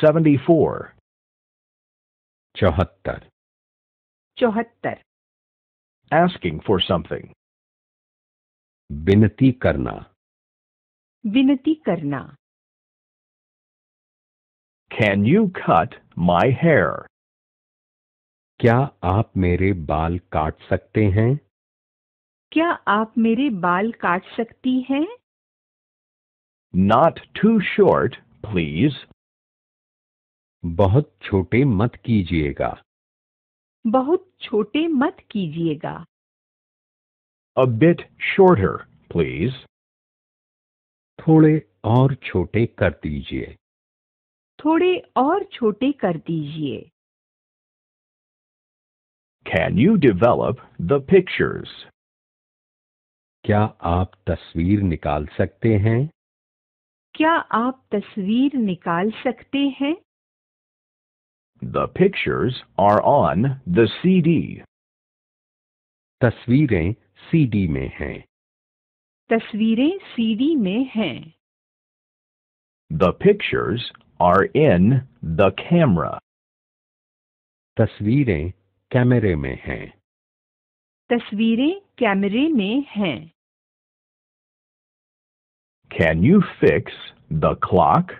Seventy four चौहत्तर चौहत्तर asking for something विनती करना विनती करना can you cut my hair क्या आप मेरे बाल काट सकते हैं क्या आप मेरे बाल काट सकती हैं नॉट टू शॉर्ट प्लीज बहुत छोटे मत कीजिएगा बहुत छोटे मत कीजिएगा A bit shorter, please. थोड़े और छोटे कर दीजिए थोड़े और छोटे कर दीजिए Can you develop the pictures? क्या आप तस्वीर निकाल सकते हैं क्या आप तस्वीर निकाल सकते हैं The pictures are on the CD. तस्वीरें CD में हैं। तस्वीरें CD The pictures are in the camera. तस्वीरें camera में हैं। तस्वीरें कैमरे Can you fix the clock?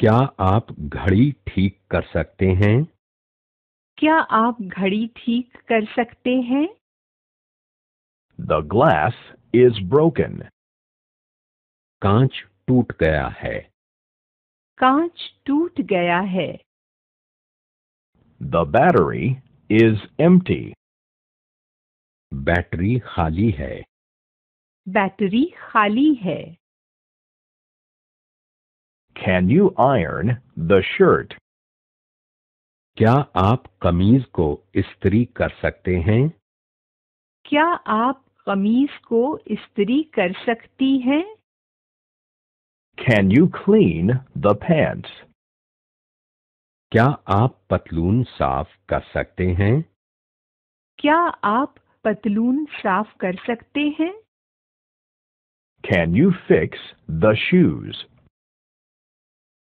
क्या आप घड़ी ठीक कर सकते हैं क्या आप घड़ी ठीक कर सकते हैं द ग्लास इज ब्रोकन कांच टूट गया है कांच टूट गया है the battery is empty battery खाली है बैटरी खाली है Can you iron the shirt? क्या आप कमीज को इस्त्री कर सकते हैं क्या आप कमीज को इस्त्री कर सकती हैं Can you clean the pants? क्या आप पतलून साफ कर सकते हैं क्या आप पतलून साफ कर सकते हैं Can you fix the shoes?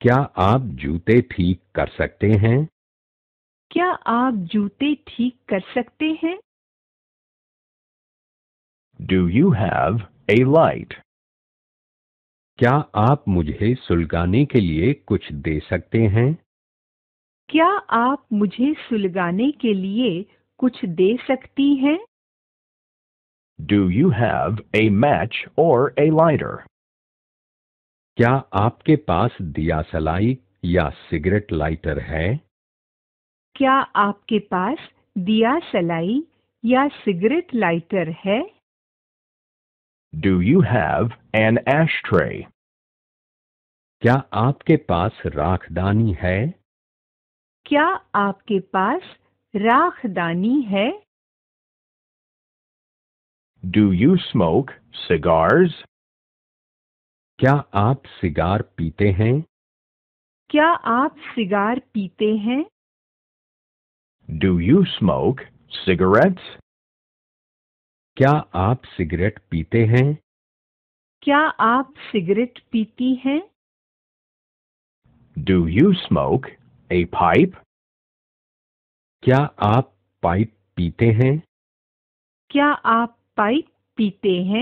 क्या आप जूते ठीक कर सकते हैं क्या आप जूते ठीक कर सकते हैं Do you have a light? क्या आप मुझे सुलगाने के लिए कुछ दे सकते हैं क्या आप मुझे सुलगाने के लिए कुछ दे सकती हैं Do you have a match or a lighter? क्या आपके पास दिया सलाई या सिगरेट लाइटर है क्या आपके पास दिया सलाई या सिगरेट लाइटर है you have an ashtray क्या आपके पास राखदानी है क्या आपके पास राखदानी है डू यू स्मोक सिगार्स क्या आप सिगार पीते हैं क्या आप सिगार पीते हैं डू यू स्मोक सिगरेट्स क्या आप सिगरेट पीते हैं क्या आप सिगरेट पीती हैं do you smoke a pipe क्या आप पाइप पीते हैं क्या आप पाइप पीते हैं